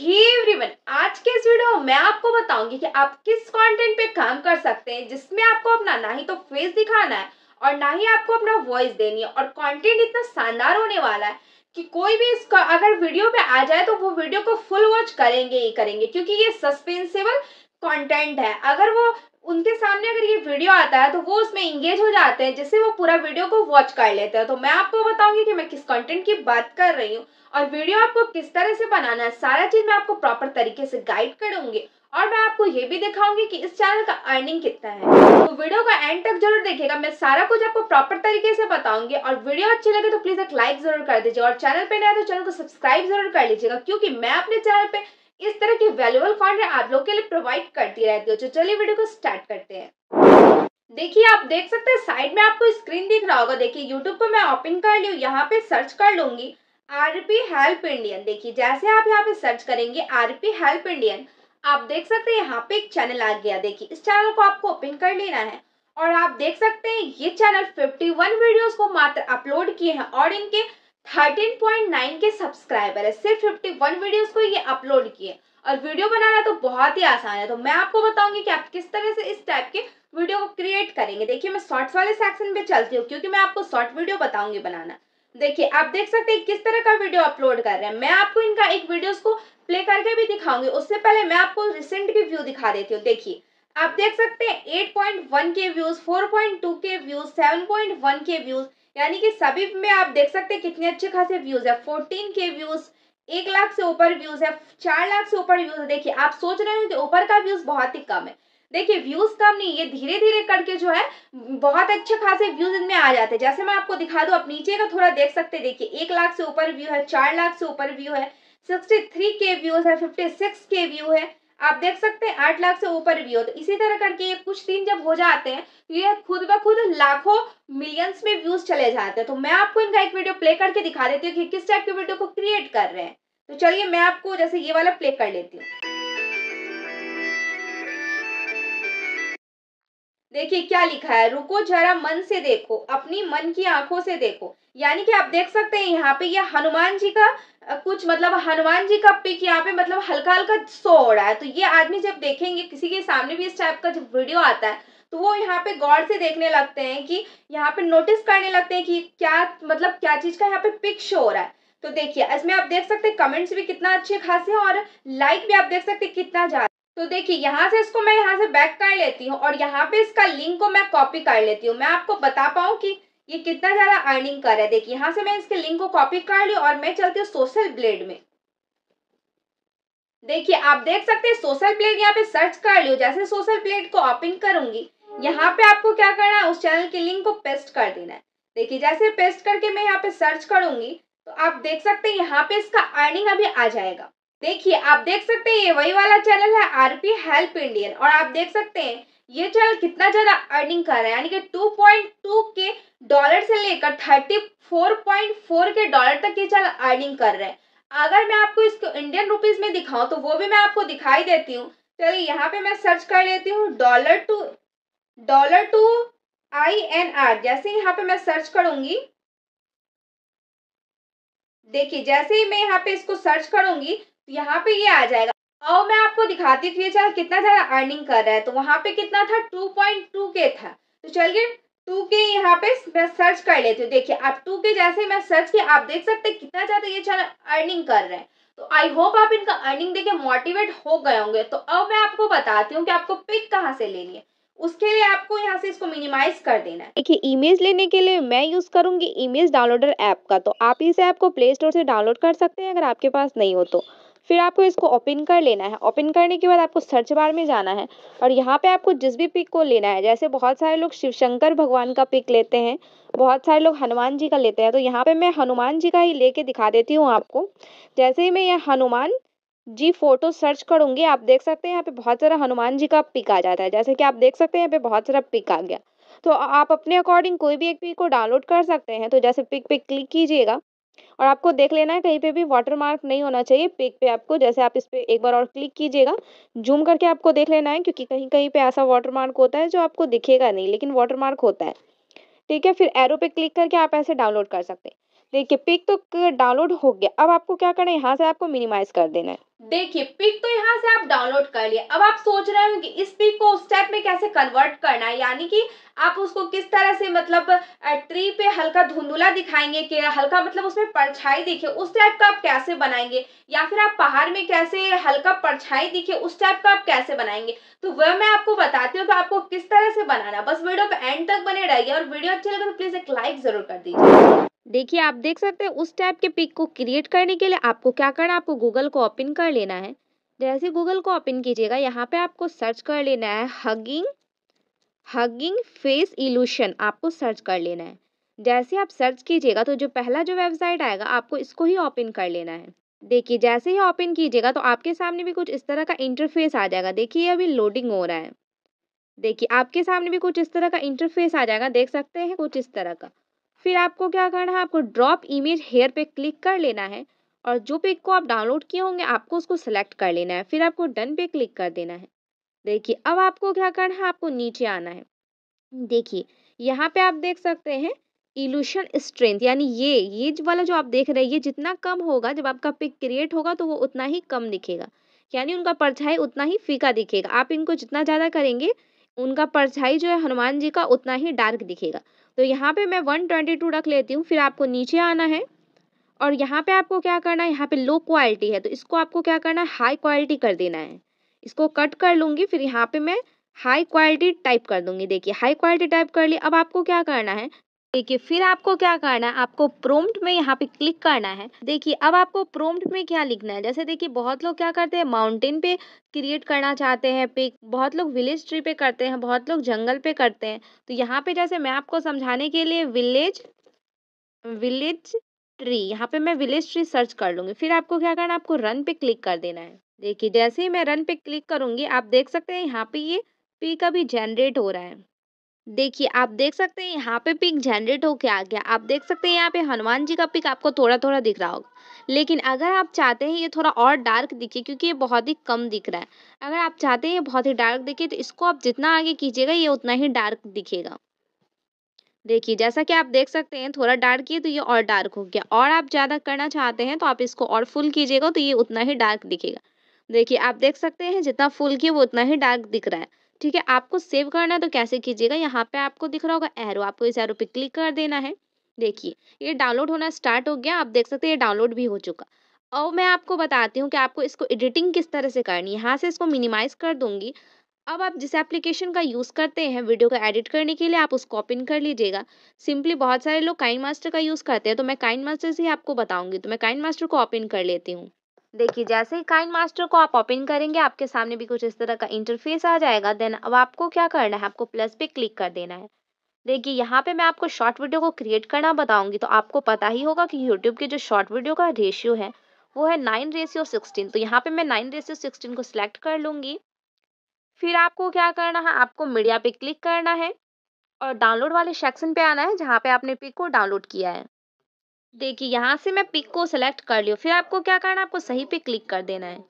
Everyone hey आज के इस वीडियो में आपको बताऊंगी कि आप किस कंटेंट पे काम कर सकते हैं जिसमें आपको अपना ना ही तो फेस दिखाना है और ना ही आपको अपना वॉइस देनी है और कंटेंट इतना शानदार होने वाला है कि कोई भी इसका अगर वीडियो पे आ जाए तो वो वीडियो को फुल वॉच करेंगे ही करेंगे क्योंकि ये सस्पेंसेबल कंटेंट है अगर वो उनके सामने अगर ये वीडियो आता है तो वो उसमें इंगेज हो जाते हैं जिससे वो पूरा वीडियो को वॉच कर लेते हैं तो मैं आपको बताऊंगी कि मैं किस कंटेंट की बात कर रही हूँ और वीडियो आपको किस तरह से बनाना है सारा चीज मैं आपको प्रॉपर तरीके से गाइड करूंगी और मैं आपको ये भी दिखाऊंगी कि इस चैनल का अर्निंग कितना है तो वीडियो का एंड तक जरूर देखिएगा मैं सारा कुछ आपको प्रॉपर तरीके से बताऊंगी और वीडियो अच्छी लगे तो प्लीज एक लाइक जरूर कर दीजिए और चैनल पे नया तो चैनल को सब्सक्राइब जरूर कर लीजिएगा क्योंकि मैं अपने चैनल पे इस तरह की वैल्यूबल कंटेंट आप लोग के लिए प्रोवाइड करती रहती हो तो चलिए वीडियो को स्टार्ट करते हैं देखिए आप देख सकते हैं साइड में आपको स्क्रीन दिख रहा होगा देखिए यूट्यूब को मैं ओपन कर ली यहाँ पे सर्च कर लूंगी आरपी हेल्प इंडियन देखिए जैसे आप यहाँ पे सर्च करेंगे आरपी हेल्प इंडियन आप देख सकते हैं यहाँ पे एक चैनल आ गया देखिए इस चैनल को आपको ओपन कर लेना है और आप देख सकते हैं ये चैनल 51 वीडियोस को मात्र अपलोड किए हैं और इनके 13.9 के सब्सक्राइबर है सिर्फ 51 वीडियोस को ये अपलोड किए और वीडियो बनाना तो बहुत ही आसान है तो मैं आपको बताऊंगी कि आप किस तरह से इस टाइप के वीडियो को क्रिएट करेंगे देखिए मैं शॉर्ट्स वाले सेक्शन पे चलती हूँ क्योंकि मैं आपको शॉर्ट वीडियो बताऊंगी बनाना देखिए आप देख सकते हैं किस तरह का वीडियो अपलोड कर रहे हैं मैं आपको इनका एक वीडियो को प्ले करके भी दिखाऊंगी उससे पहले मैं आपको रिसेंट की व्यू दिखा देती हूँ देखिए आप देख सकते हैं eight point one K views two K views one K views यानी कि सभी में आप देख सकते हैं कितने अच्छे खासे व्यूज है फोर्टीन के व्यूज एक लाख से ऊपर व्यूज है चार लाख से ऊपर व्यूज है देखिए आप सोच रहे हो कि ऊपर का व्यूज बहुत ही कम है देखिए व्यूज कम नहीं ये धीरे धीरे करके जो है बहुत अच्छे खासे व्यूज इनमें आ जाते हैं जैसे मैं आपको दिखा दू आप नीचे का थोड़ा देख सकते हैं देखिए एक लाख से ऊपर व्यू है चार लाख से ऊपर व्यू है सिक्सटी थ्री के व्यूज है फिफ्टी सिक्स के व्यू है आप देख सकते हैं आठ लाख से ऊपर व्यू तो इसी तरह करके ये कुछ दिन जब हो जाते हैं तो ये खुद ब खुद लाखों मिलियंस में व्यूज चले जाते हैं तो मैं आपको इनका एक वीडियो प्ले करके दिखा देती हूँ कि किस टाइप के वीडियो को क्रिएट कर रहे हैं तो चलिए मैं आपको जैसे ये वाला प्ले कर लेती हूँ देखिए क्या लिखा है रुको जरा मन से देखो अपनी मन की आंखों से देखो यानी कि आप देख सकते हैं यहाँ पे यह हनुमान जी का कुछ मतलब हनुमान जी का पिक यहाँ पे मतलब हल्का हल्का सो हो रहा है तो ये आदमी जब देखेंगे किसी के सामने भी इस टाइप का जब वीडियो आता है तो वो यहाँ पे गौर से देखने लगते हैं कि यहाँ पे नोटिस करने लगते हैं कि क्या मतलब क्या चीज का यहाँ पे पिक शो हो रहा है तो देखिए इसमें आप देख सकते हैं कमेंट्स भी कितना अच्छे खासे हैं और लाइक भी आप देख सकते हैं कितना ज्यादा तो देखिए यहाँ से इसको मैं यहाँ से बैक कर लेती हूँ और यहाँ पे इसका लिंक को मैं कॉपी कर लेती हूँ मैं आपको बता पाऊँ कि ये कितना ज़्यादा अर्निंग कर रहा है देखिए यहाँ से मैं इसके लिंक को कॉपी कर ली और मैं चलती हूँ सोशल ब्लेड में देखिए आप देख सकते हैं सोशल ब्लेड यहाँ पे सर्च कर लियो जैसे सोशल ब्लेड को ओपन करूंगी यहाँ पे आपको क्या करना है उस चैनल के लिंक को पेस्ट कर देना है देखिए जैसे पेस्ट करके मैं यहाँ पे सर्च करूंगी तो आप देख सकते हैं यहाँ पे इसका अर्निंग अभी आ जाएगा देखिए आप देख सकते हैं ये वही वाला चैनल है आरपी हेल्प इंडियन और आप देख सकते हैं ये चैनल कितना ज़्यादा अर्निंग कर रहा है यानी कि 2.2 के डॉलर से लेकर 34.4 के डॉलर तक ये चैनल अर्निंग कर रहा है अगर मैं आपको इसको इंडियन रुपीज़ में दिखाऊं तो वो भी मैं आपको दिखाई देती हूँ चलिए यहाँ पे मैं सर्च कर लेती हूँ dollar to dollar to I N R जैसे यहाँ पे मैं सर्च करूंगी देखिए जैसे ही मैं यहाँ पे इसको सर्च करूंगी तो यहाँ पे ये आ जाएगा अब मैं आपको दिखाती हूँ ये चार कितना ज़्यादा अर्निंग कर रहा है तो वहाँ पे कितना था टू के था तो चलिए टू के यहाँ पे मैं सर्च कर लेती हूँ देखिए आप टू के जैसे मैं सर्च किया आप देख सकते हैं कितना ज़्यादा ये चार्ट अर्निंग कर रहे हैं तो आई होप आप इनका अर्निंग देखे मोटिवेट हो गए होंगे तो अब मैं आपको बताती हूँ कि आपको पिक कहाँ से लेनी है उसके लिए आपको यहाँ से इसको मिनिमाइज कर देना है देखिए इमेज लेने के लिए मैं यूज़ करूंगी इमेज डाउनलोडर ऐप का तो आप इस ऐप को प्ले स्टोर से डाउनलोड कर सकते हैं अगर आपके पास नहीं हो तो फिर आपको इसको ओपन कर लेना है ओपन करने के बाद आपको सर्च बार में जाना है और यहाँ पे आपको जिस भी पिक को लेना है जैसे बहुत सारे लोग शिव शंकर भगवान का पिक लेते हैं बहुत सारे लोग हनुमान जी का लेते हैं तो यहाँ पे मैं हनुमान जी का ही लेके दिखा देती हूँ आपको जैसे ही मैं यह हनुमान जी फोटो सर्च करूँगी आप देख सकते हैं यहाँ पे बहुत सारा हनुमान जी का पिक आ जाता है जैसे कि आप देख सकते हैं यहाँ पे बहुत सारा पिक आ गया तो आप अपने अकॉर्डिंग कोई भी एक पिक को डाउनलोड कर सकते हैं तो जैसे पिक पे क्लिक कीजिएगा और आपको देख लेना है कहीं पे भी वाटर मार्क नहीं होना चाहिए पिक पे आपको जैसे आप इस पर एक बार और क्लिक कीजिएगा जूम करके आपको देख लेना है क्योंकि कहीं कहीं पे ऐसा वाटरमार्क होता है जो आपको दिखेगा नहीं लेकिन वाटरमार्क होता है ठीक है फिर एरो पे क्लिक करके आप ऐसे डाउनलोड कर सकते हैं देखिए पिक तो डाउनलोड हो गया अब आपको क्या करना है यहाँ से आपको मिनिमाइज कर देना है देखिए पिक तो यहाँ से आप डाउनलोड कर लिए अब आप सोच रहे होंगे इस पिक को उस टाइप में कैसे कन्वर्ट करना है यानी कि आप उसको किस तरह से मतलब ट्री पे हल्का धुंधुला दिखाएंगे कि हल्का मतलब उसमें परछाई दिखे उस टाइप का आप कैसे बनाएंगे या फिर आप पहाड़ में कैसे हल्का परछाई दिखे उस टाइप का आप कैसे बनाएंगे तो वह मैं आपको बताती हूँ कि आपको किस तरह से बनाना बस वीडियो को एंड तक बने रहिए और वीडियो अच्छी लगे तो प्लीज़ एक लाइक जरूर कर दीजिए देखिए आप देख सकते हैं उस टाइप के पिक को क्रिएट करने के लिए आपको क्या करना है आपको गूगल को ओपन कर लेना है जैसे गूगल को ओपन कीजिएगा यहाँ पे आपको सर्च कर लेना है हगिंग हगिंग फेस इल्यूशन आपको सर्च कर लेना है जैसे आप सर्च कीजिएगा तो जो पहला जो वेबसाइट आएगा आपको इसको ही ओपन कर लेना है देखिए जैसे ही ओपन कीजिएगा तो आपके सामने भी कुछ इस तरह का इंटरफेस आ जाएगा देखिए अभी लोडिंग हो रहा है देखिए आपके सामने भी कुछ इस तरह का इंटरफेस आ जाएगा देख सकते हैं कुछ इस तरह का फिर आपको क्या करना है आपको ड्रॉप इमेज हेयर पे क्लिक कर लेना है और जो पिक को आप डाउनलोड किए होंगे आपको उसको सेलेक्ट कर लेना है फिर आपको डन पे क्लिक कर देना है देखिए अब आपको क्या करना है आपको नीचे आना है देखिए यहाँ पे आप देख सकते हैं इल्यूशन स्ट्रेंथ यानी ये ये वाला जो आप देख रहे हैं ये जितना कम होगा जब आपका पिक क्रिएट होगा तो वो उतना ही कम दिखेगा यानी उनका परछाई उतना ही फीका दिखेगा आप इनको जितना ज़्यादा करेंगे उनका परछाई जो है हनुमान जी का उतना ही डार्क दिखेगा तो यहाँ पे मैं 122 रख लेती हूँ फिर आपको नीचे आना है और यहाँ पे आपको क्या करना है यहाँ पे लो क्वालिटी है तो इसको आपको क्या करना है हाई क्वालिटी कर देना है इसको कट कर लूँगी फिर यहाँ पे मैं हाई क्वालिटी टाइप कर दूँगी देखिए हाई क्वालिटी टाइप कर ली अब आपको क्या करना है देखिए फिर आपको क्या करना है आपको प्रोम्प्ट में यहाँ पे क्लिक करना है देखिए अब आपको प्रोम्प्ट में क्या लिखना है जैसे देखिए बहुत लोग क्या करते हैं माउंटेन पे क्रिएट करना चाहते हैं पिक बहुत लोग विलेज ट्री पे करते हैं बहुत लोग जंगल पे करते हैं तो यहाँ पे जैसे मैं आपको समझाने के लिए विलेज विलेज ट्री यहाँ पे मैं विलेज ट्री सर्च कर लूँगी फिर आपको क्या करना है आपको रन पे क्लिक कर देना है देखिए जैसे ही मैं रन पे क्लिक करूँगी आप देख सकते हैं यहाँ पे ये पिक अभी जनरेट हो रहा है देखिए, आप देख सकते हैं यहाँ पे पिक जनरेट होके आ गया। आप देख सकते हैं यहाँ पे हनुमान जी का पिक आपको थोड़ा-थोड़ा दिख रहा होगा। लेकिन अगर आप चाहते हैं ये थोड़ा और डार्क दिखे क्योंकि ये बहुत ही कम दिख रहा है। अगर आप चाहते हैं ये बहुत ही डार्क दिखे तो इसको आप जितना आगे कीजिएगा ये उतना ही डार्क दिखेगा। देखिए, जैसा कि आप देख सकते हैं थोड़ा डार्क किए तो ये और डार्क हो गया और आप ज़्यादा करना चाहते हैं तो आप इसको और फुल कीजिएगा तो ये उतना ही डार्क दिखेगा। देखिए, आप देख सकते हैं जितना फुल किए वो उतना ही डार्क दिख रहा है। ठीक है आपको सेव करना है तो कैसे कीजिएगा यहाँ पे आपको दिख रहा होगा एरो आपको इस एरो पे क्लिक कर देना है देखिए ये डाउनलोड होना स्टार्ट हो गया आप देख सकते हैं ये डाउनलोड भी हो चुका और मैं आपको बताती हूँ कि आपको इसको एडिटिंग किस तरह से करनी है यहाँ से इसको मिनिमाइज़ कर दूँगी अब आप जिस एप्लीकेशन का यूज़ करते हैं वीडियो को एडिट करने के लिए आप उसको ओपन कर लीजिएगा सिंपली बहुत सारे लोग काइन मास्टर का यूज़ करते हैं तो मैं काइन मास्टर से ही आपको बताऊँगी तो मैं काइन मास्टर को ओपन कर लेती हूँ देखिए जैसे ही काइन मास्टर को आप ओपन करेंगे आपके सामने भी कुछ इस तरह का इंटरफेस आ जाएगा देन अब आपको क्या करना है आपको प्लस पे क्लिक कर देना है देखिए यहाँ पे मैं आपको शॉर्ट वीडियो को क्रिएट करना बताऊंगी तो आपको पता ही होगा कि यूट्यूब के जो शॉर्ट वीडियो का रेशियो है वो है नाइन रेशियो सिक्सटीन तो यहाँ पे मैं नाइन रेशियो सिक्सटीन को सिलेक्ट कर लूँगी फिर आपको क्या करना है आपको मीडिया पे क्लिक करना है और डाउनलोड वाले सेक्शन पे आना है जहाँ पे आपने पिक को डाउनलोड किया है देखिए यहाँ से मैं पिक को सेलेक्ट कर लियो फिर आपको क्या करना है आपको सही पे क्लिक कर देना है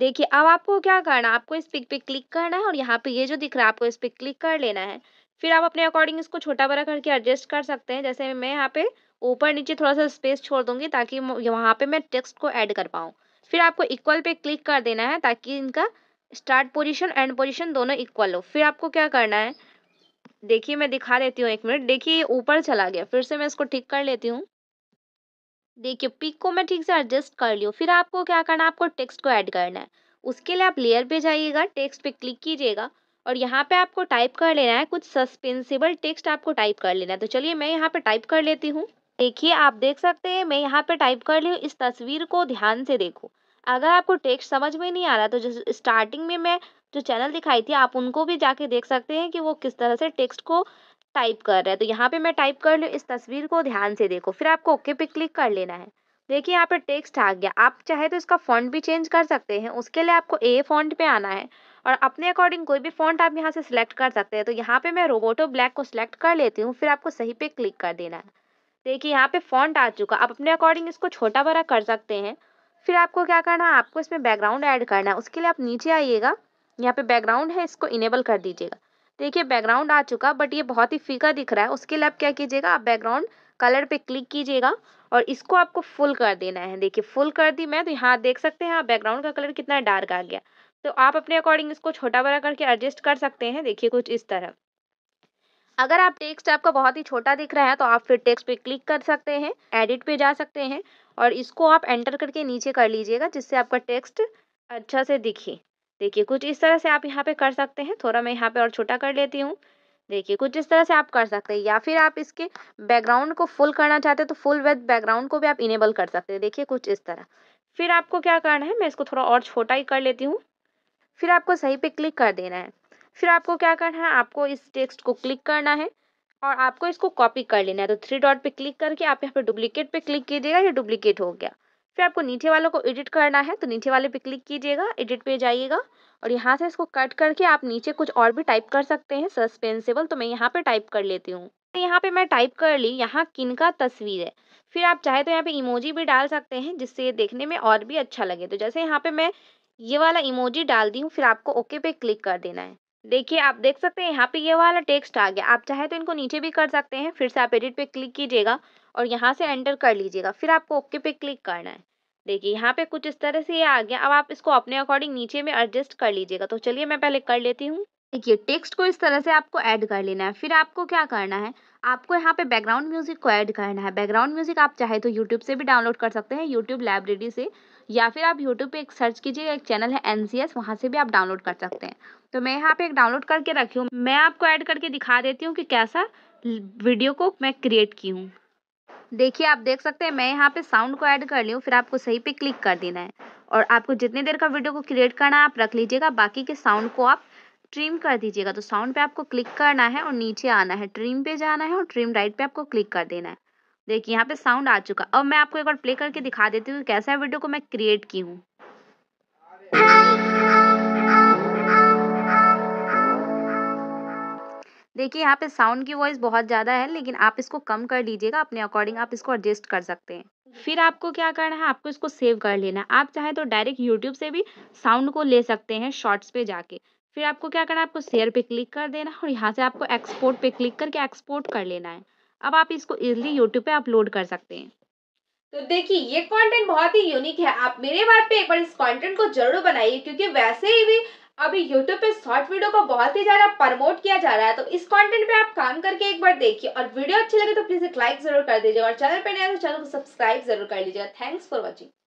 देखिए अब आपको क्या करना है आपको इस पिक पे क्लिक करना है और यहाँ पे ये जो दिख रहा है आपको इस पे क्लिक कर लेना है फिर आप अपने अकॉर्डिंग इसको छोटा बड़ा करके एडजस्ट कर सकते हैं जैसे मैं यहाँ पे ऊपर नीचे थोड़ा सा स्पेस छोड़ दूंगी ताकि वहाँ पे मैं टेक्स्ट को ऐड कर पाऊँ फिर आपको इक्वल पे क्लिक कर देना है ताकि इनका स्टार्ट पोजिशन एंड पोजिशन दोनों इक्वल हो फिर आपको क्या करना है देखिए मैं दिखा देती हूँ एक मिनट देखिए ऊपर चला गया फिर से मैं इसको ठीक कर लेती हूँ देखिए पिक को मैं ठीक से एडजस्ट कर ली फिर आपको क्या करना है आपको टेक्स्ट को ऐड करना है उसके लिए आप लेयर पे जाइएगा टेक्स्ट पे क्लिक कीजिएगा और यहाँ पे आपको टाइप कर लेना है कुछ सस्पेंसिबल टेक्स्ट आपको टाइप कर लेना है तो चलिए मैं यहाँ पे टाइप कर लेती हूँ देखिए आप देख सकते हैं मैं यहाँ पे टाइप कर ली हूँ इस तस्वीर को ध्यान से देखो अगर आपको टेक्स्ट समझ में नहीं आ रहा तो जो स्टार्टिंग में मैं जो चैनल दिखाई थी आप उनको भी जाके देख सकते हैं कि वो किस तरह से टेक्स्ट को टाइप कर रहा है तो यहाँ पे मैं टाइप कर लूँ इस तस्वीर को ध्यान से देखो फिर आपको ओके पे क्लिक कर लेना है देखिए यहाँ पे टेक्स्ट आ गया आप चाहे तो इसका फॉन्ट भी चेंज कर सकते हैं उसके लिए आपको ए फॉन्ट पे आना है और अपने अकॉर्डिंग कोई भी फॉन्ट आप यहाँ से सिलेक्ट कर सकते हैं तो यहाँ पे मैं रोबोटो ब्लैक को सिलेक्ट कर लेती हूँ फिर आपको सही पे क्लिक कर देना है देखिए यहाँ पे फॉन्ट आ चुका आप अपने अकॉर्डिंग इसको छोटा बड़ा कर सकते हैं फिर आपको क्या करना है आपको इसमें बैकग्राउंड ऐड करना है उसके लिए आप नीचे आइएगा यहाँ पे बैकग्राउंड है इसको इनेबल कर दीजिएगा देखिए बैकग्राउंड आ चुका बट ये बहुत ही फीका दिख रहा है उसके लिए आप क्या कीजिएगा आप बैकग्राउंड कलर पे क्लिक कीजिएगा और इसको आपको फुल कर देना है देखिए फुल कर दी मैं तो यहाँ देख सकते हैं आप बैकग्राउंड का कलर कितना डार्क आ गया तो आप अपने अकॉर्डिंग इसको छोटा बड़ा करके एडजस्ट कर सकते हैं देखिए कुछ इस तरह अगर आप टेक्स्ट आपका बहुत ही छोटा दिख रहा है तो आप फिर टेक्स्ट पे क्लिक कर सकते हैं एडिट पे जा सकते हैं और इसको आप एंटर करके नीचे कर लीजिएगा जिससे आपका टेक्स्ट अच्छा से दिखे देखिए कुछ इस तरह से आप यहाँ पे कर सकते हैं थोड़ा मैं यहाँ पे और छोटा कर लेती हूँ देखिए कुछ इस तरह से आप कर सकते हैं या फिर आप इसके बैकग्राउंड को फुल करना चाहते हैं तो फुल विद बैकग्राउंड को भी आप इनेबल कर सकते हैं देखिए कुछ इस तरह फिर आपको क्या करना है मैं इसको थोड़ा और छोटा ही कर लेती हूँ फिर आपको सही पे क्लिक कर देना है फिर आपको क्या करना है आपको इस टेक्स्ट को क्लिक करना है और आपको इसको कॉपी कर लेना है तो थ्री डॉट पे क्लिक करके आप यहाँ पे डुप्लीकेट पे क्लिक कीजिएगा ये डुप्लीकेट हो गया फिर आपको नीचे वालों को एडिट करना है तो नीचे वाले पे क्लिक कीजिएगा एडिट पे जाइएगा और यहाँ से इसको कट करके आप नीचे कुछ और भी टाइप कर सकते हैं सस्पेंसेबल तो मैं यहाँ पे टाइप कर लेती हूँ यहाँ पे मैं टाइप कर ली यहाँ किन का तस्वीर है फिर आप चाहे तो यहाँ पे इमोजी भी डाल सकते हैं जिससे ये देखने में और भी अच्छा लगे तो जैसे यहाँ पे मैं ये वाला इमोजी डाल दी हूँ फिर आपको ओके पे क्लिक कर देना है देखिए आप देख सकते हैं यहाँ पे ये वाला टेक्स्ट आ गया आप चाहे तो इनको नीचे भी कर सकते हैं फिर से आप एडिट पे क्लिक कीजिएगा और यहाँ से एंटर कर लीजिएगा फिर आपको ओके पे क्लिक करना है देखिए यहाँ पे कुछ इस तरह से ये आ गया अब आप इसको अपने अकॉर्डिंग नीचे में एडजस्ट कर लीजिएगा तो चलिए मैं पहले कर लेती हूँ देखिए टेक्स्ट को इस तरह से आपको ऐड कर लेना है फिर आपको क्या करना है आपको यहाँ पे बैकग्राउंड म्यूजिक को ऐड करना है बैकग्राउंड म्यूजिक आप चाहे तो यूट्यूब से भी डाउनलोड कर सकते हैं यूट्यूब लाइब्रेरी से या फिर आप यूट्यूब पे एक सर्च कीजिएगा एक चैनल है एन सी वहाँ से भी आप डाउनलोड कर सकते हैं तो मैं यहाँ पे एक डाउनलोड करके रखी हूँ मैं आपको ऐड करके दिखा देती हूँ कि कैसा वीडियो को मैं क्रिएट की हूँ देखिए आप देख सकते हैं मैं यहाँ पे साउंड को ऐड कर ली हूँ फिर आपको सही पे क्लिक कर देना है और आपको जितनी देर का वीडियो को क्रिएट करना है आप रख लीजिएगा बाकी के साउंड को आप ट्रिम कर दीजिएगा तो साउंड पे आपको क्लिक करना है और नीचे आना है ट्रिम पे जाना है और ट्रिम राइट पे आपको क्लिक कर देना है देखिए यहाँ पे साउंड आ चुका अब मैं आपको एक बार प्ले करके दिखा देती हूँ कैसा है वीडियो को मैं क्रिएट की हूँ देखिए यहाँ पे साउंड की वॉइस बहुत ज़्यादा है लेकिन आप इसको कम कर लीजिएगा अपने अकॉर्डिंग आप इसको एडजस्ट कर सकते हैं फिर आपको क्या करना है आपको इसको सेव कर लेना है आप चाहे तो डायरेक्ट यूट्यूब से भी साउंड को ले सकते हैं शॉर्ट्स पे जाके फिर आपको क्या करना है आपको शेयर पे क्लिक कर देना और यहाँ से आपको एक्सपोर्ट पे क्लिक करके एक्सपोर्ट कर लेना है अब आप इसको इजिली यूट्यूब पे अपलोड कर सकते हैं तो देखिए ये कंटेंट बहुत ही यूनिक है आप मेरे बात पे एक बार इस कंटेंट को जरूर बनाइए क्योंकि वैसे ही भी अभी यूट्यूब पे शॉर्ट वीडियो को बहुत ही ज्यादा प्रमोट किया जा रहा है तो इस कंटेंट पे आप काम करके एक बार देखिए और वीडियो अच्छी लगे तो प्लीज एक लाइक जरूर कर दीजिए और चैनल पे नया तो चैनल को सब्सक्राइब जरूर कर लीजिएगा थैंक्स फॉर वॉचिंग